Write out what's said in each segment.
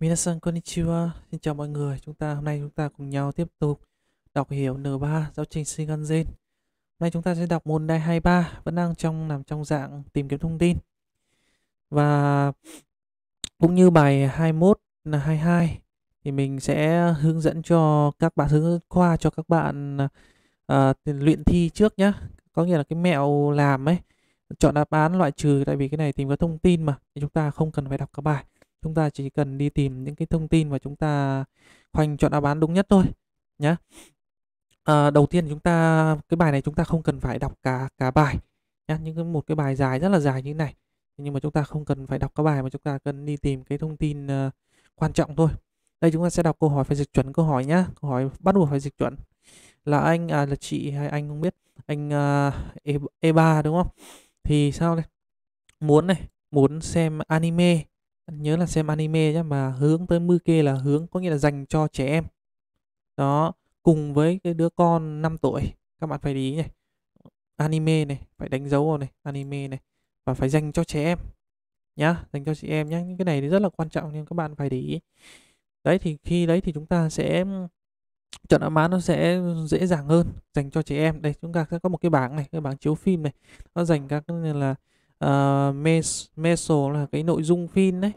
Minasan konnichiwa, xin chào mọi người. Chúng ta hôm nay chúng ta cùng nhau tiếp tục đọc hiểu N3 giáo trình Shiganzen. Hôm nay chúng ta sẽ đọc môn đai 23 vẫn đang trong nằm trong dạng tìm kiếm thông tin. Và cũng như bài 21 là 22 thì mình sẽ hướng dẫn cho các bạn hướng dẫn qua cho các bạn uh, luyện thi trước nhá. Có nghĩa là cái mẹo làm ấy, chọn đáp án loại trừ tại vì cái này tìm có thông tin mà thì chúng ta không cần phải đọc các bài chúng ta chỉ cần đi tìm những cái thông tin và chúng ta khoanh chọn đáp án đúng nhất thôi nhé à, ờ, đầu tiên chúng ta cái bài này chúng ta không cần phải đọc cả cả bài nhé những cái một cái bài dài rất là dài như thế này nhưng mà chúng ta không cần phải đọc các bài mà chúng ta cần đi tìm cái thông tin uh, quan trọng thôi đây chúng ta sẽ đọc câu hỏi phải dịch chuẩn câu hỏi nhá câu hỏi bắt buộc phải dịch chuẩn là anh à, là chị hay anh không biết anh uh, e, e3 đúng không thì sao đây muốn này muốn xem anime nhớ là xem anime nhé mà hướng tới mưu kê là hướng có nghĩa là dành cho trẻ em đó cùng với cái đứa con 5 tuổi các bạn phải để ý này anime này phải đánh dấu vào này anime này và phải dành cho trẻ em nhá dành cho chị em nhé những cái này thì rất là quan trọng nhưng các bạn phải để ý đấy thì khi đấy thì chúng ta sẽ chọn đáp án nó sẽ dễ dàng hơn dành cho trẻ em đây chúng ta sẽ có một cái bảng này cái bảng chiếu phim này nó dành các là uh, mes, meso là cái nội dung phim đấy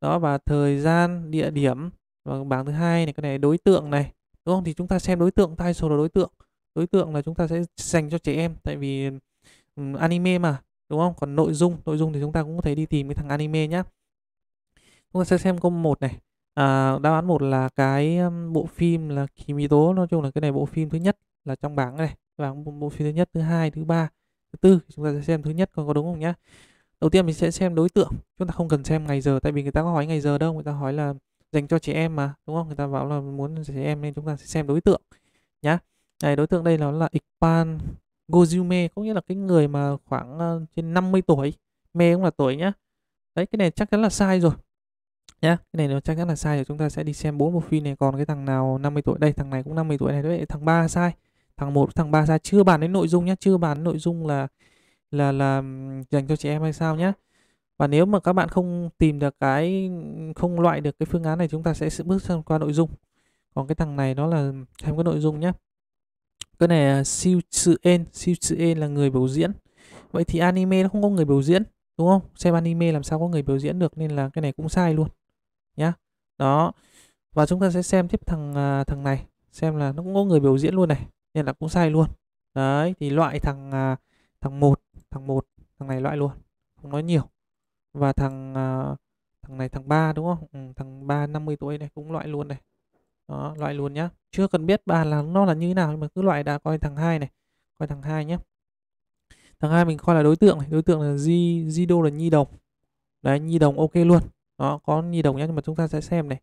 đó và thời gian địa điểm và bảng thứ hai này cái này đối tượng này đúng không thì chúng ta xem đối tượng số là đối tượng đối tượng là chúng ta sẽ dành cho trẻ em tại vì um, anime mà đúng không còn nội dung nội dung thì chúng ta cũng có thể đi tìm cái thằng anime nhá chúng ta sẽ xem câu một này à, đáp án một là cái um, bộ phim là Kimito nói chung là cái này bộ phim thứ nhất là trong bảng này bảng bộ phim thứ nhất thứ hai thứ ba thứ tư chúng ta sẽ xem thứ nhất còn có đúng không nhá đầu tiên mình sẽ xem đối tượng chúng ta không cần xem ngày giờ tại vì người ta có hỏi ngày giờ đâu người ta hỏi là dành cho trẻ em mà đúng không người ta bảo là muốn trẻ em nên chúng ta sẽ xem đối tượng nhá này đối tượng đây nó là Ipan Gozume có nghĩa là cái người mà khoảng uh, trên 50 tuổi mê cũng là tuổi nhá đấy cái này chắc chắn là sai rồi nhá cái này nó chắc chắn là sai rồi chúng ta sẽ đi xem bốn bộ phim này còn cái thằng nào 50 tuổi đây thằng này cũng 50 tuổi này đấy thằng ba sai thằng 1 thằng 3 ra chưa bàn đến nội dung nhé chưa bàn nội dung là là là dành cho chị em hay sao nhé và nếu mà các bạn không tìm được cái không loại được cái phương án này chúng ta sẽ bước sang qua nội dung còn cái thằng này nó là thêm cái nội dung nhé cái này là siêu sự en siêu sự en là người biểu diễn vậy thì anime nó không có người biểu diễn đúng không xem anime làm sao có người biểu diễn được nên là cái này cũng sai luôn nhá đó và chúng ta sẽ xem tiếp thằng à, thằng này xem là nó cũng có người biểu diễn luôn này nên là cũng sai luôn đấy thì loại thằng à, thằng một thằng một thằng này loại luôn không nói nhiều và thằng à, thằng này thằng ba đúng không ừ, thằng ba 50 tuổi này cũng loại luôn này đó, loại luôn nhá chưa cần biết ba là nó là như thế nào mà cứ loại đã coi thằng hai này coi thằng hai nhé thằng hai mình coi là đối tượng đối tượng là di di đô là nhi đồng đấy nhi đồng ok luôn đó có nhi đồng nhé nhưng mà chúng ta sẽ xem này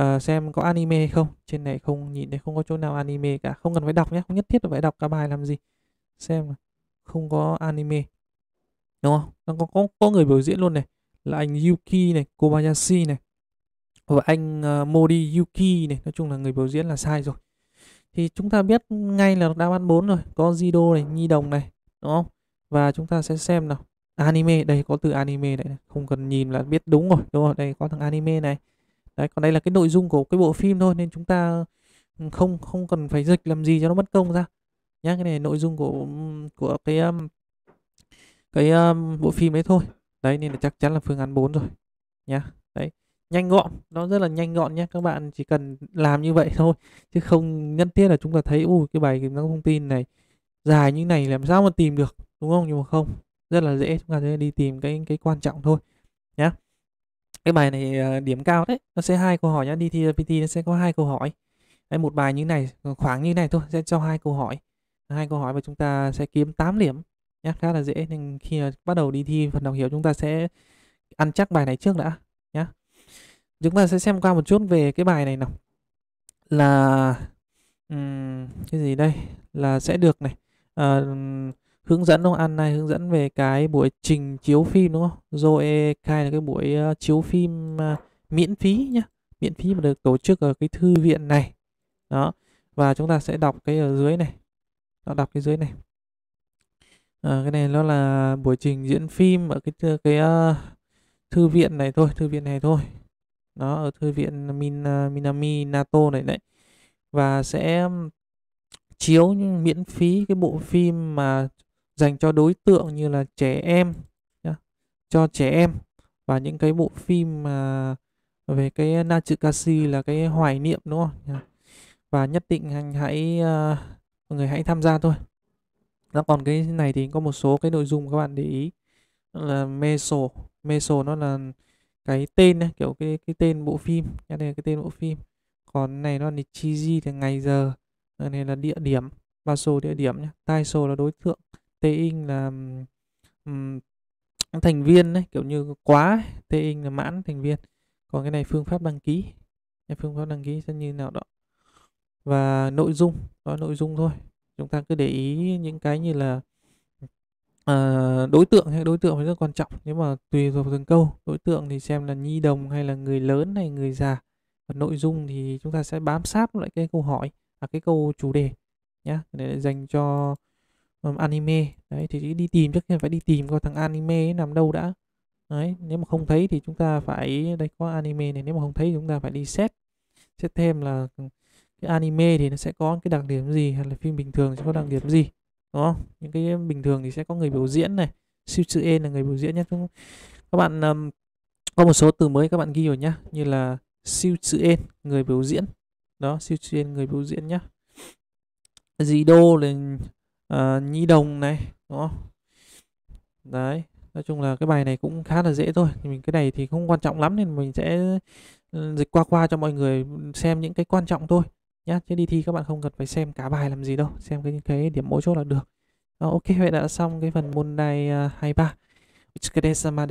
uh, xem có anime hay không trên này không nhìn thấy không có chỗ nào anime cả không cần phải đọc nhé không nhất thiết phải đọc cả bài làm gì xem không có anime đúng không nó có, có có người biểu diễn luôn này là anh Yuki này Kobayashi này và anh uh, ờ, Modi Yuki này nói chung là người biểu diễn là sai rồi thì chúng ta biết ngay là đã bán 4 rồi có Jido này Nhi Đồng này đúng không và chúng ta sẽ xem nào anime đây có từ anime này không cần nhìn là biết đúng rồi đúng rồi đây có thằng anime này đấy còn đây là cái nội dung của cái bộ phim thôi nên chúng ta ừ, không không cần phải dịch làm gì cho nó mất công ra nhá cái này nội dung của ừ, của cái cái um, bộ phim đấy thôi đấy nên là chắc chắn là phương án 4 rồi nhá đấy nhanh gọn nó rất là nhanh gọn nhé các bạn chỉ cần làm như vậy thôi chứ không nhất thiết là chúng ta thấy u cái bài kiếm năng thông tin này dài như này làm sao mà tìm được đúng không nhưng mà không rất là dễ chúng ta sẽ đi tìm cái cái quan trọng thôi nhé cái bài này ờ, điểm cao đấy nó sẽ hai câu hỏi nhá đi thi PT nó sẽ có hai câu hỏi đấy, một bài như này ờ, khoảng như này thôi sẽ cho hai câu hỏi hai câu hỏi và chúng ta sẽ kiếm 8 điểm nhá khá là dễ nên khi bắt đầu đi thi phần đọc hiểu chúng ta sẽ ăn chắc bài này trước đã nhá chúng ta sẽ xem qua một chút về cái bài này nào là um, cái gì đây là sẽ được này uh, hướng dẫn đúng không? An này hướng dẫn về cái buổi trình chiếu phim đúng không? Zoe khai là cái buổi ờ, chiếu phim ờ, miễn phí nhá, miễn phí mà được tổ chức ở cái thư viện này. Đó. Và chúng ta sẽ đọc cái ở dưới này. Đó, đọc cái dưới này. À, cái này nó là buổi trình diễn phim ở cái cái uh, thư viện này thôi, thư viện này thôi. nó ở thư viện Min, uh, Minami Nato này đấy. Và sẽ chiếu miễn phí cái bộ phim mà dành cho đối tượng như là trẻ em nhá, cho trẻ em và những cái bộ phim mà về cái ờ, Nachikasi là cái hoài niệm đúng không nhá. và nhất định anh hãy ờ, mọi người hãy tham gia thôi nó còn cái này thì có một số cái nội dung các bạn để ý là meso meso nó là cái tên ấy, kiểu cái cái tên bộ phim nhá đây là cái tên bộ phim còn này nó là chi di là ngày giờ này là địa điểm baso địa điểm nhá tai số là đối tượng Tin là um, thành viên đấy kiểu như quá tin là mãn thành viên còn cái này phương pháp đăng ký phương pháp đăng ký sẽ như nào đó và nội dung đó nội dung thôi chúng ta cứ để ý những cái như là à, đối tượng hay đối tượng rất quan trọng nếu mà tùy thuộc từng câu đối tượng thì xem là nhi đồng hay là người lớn hay người già và nội dung thì chúng ta sẽ bám sát lại cái câu hỏi à cái câu chủ đề nhá để dành cho um, anime đấy thì đi tìm chắc chắn phải đi tìm coi thằng anime ấy nằm đâu đã đấy nếu mà không thấy thì chúng ta phải đây có anime này nếu mà không thấy thì chúng ta phải đi xét xét thêm là cái anime thì nó sẽ có cái đặc điểm gì hay là phim bình thường sẽ có đặc điểm gì đúng không những cái bình thường thì sẽ có người biểu diễn này siêu chữ e là người biểu diễn nhé các bạn um, có một số từ mới các bạn ghi rồi nhá như là siêu chữ e người biểu diễn đó siêu chữ e người biểu diễn nhá gì đô là uh, ờ, nhĩ đồng này đúng không đấy nói chung là cái bài này cũng khá là dễ thôi mình cái này thì không quan trọng lắm nên mình sẽ ừ, dịch qua qua cho mọi người xem những cái quan trọng thôi nhá chứ đi thi các bạn không cần phải xem cả bài làm gì đâu xem cái cái điểm mỗi chỗ là được đó, ờ, ok vậy đã xong cái phần môn này à, hai ba. Uchikadesama